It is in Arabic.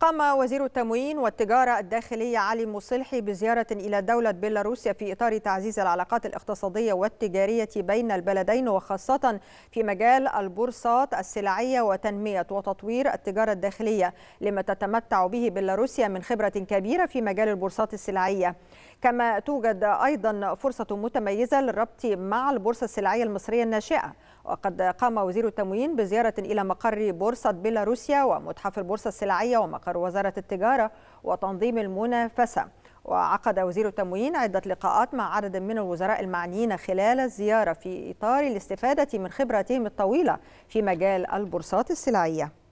قام وزير التموين والتجارة الداخلية علي مصلحي بزيارة إلى دولة بيلاروسيا في إطار تعزيز العلاقات الاقتصادية والتجارية بين البلدين وخاصة في مجال البورصات السلعية وتنمية وتطوير التجارة الداخلية لما تتمتع به بيلاروسيا من خبرة كبيرة في مجال البورصات السلعية كما توجد أيضا فرصة متميزة للربط مع البورصة السلعية المصرية الناشئة وقد قام وزير التموين بزيارة إلى مقر بورصة بيلاروسيا ومتحف البورصة السلعية ومقر مؤتمر وزارة التجارة وتنظيم المنافسة وعقد وزير التموين عدة لقاءات مع عدد من الوزراء المعنيين خلال الزيارة في إطار الاستفادة من خبراتهم الطويلة في مجال البورصات السلعية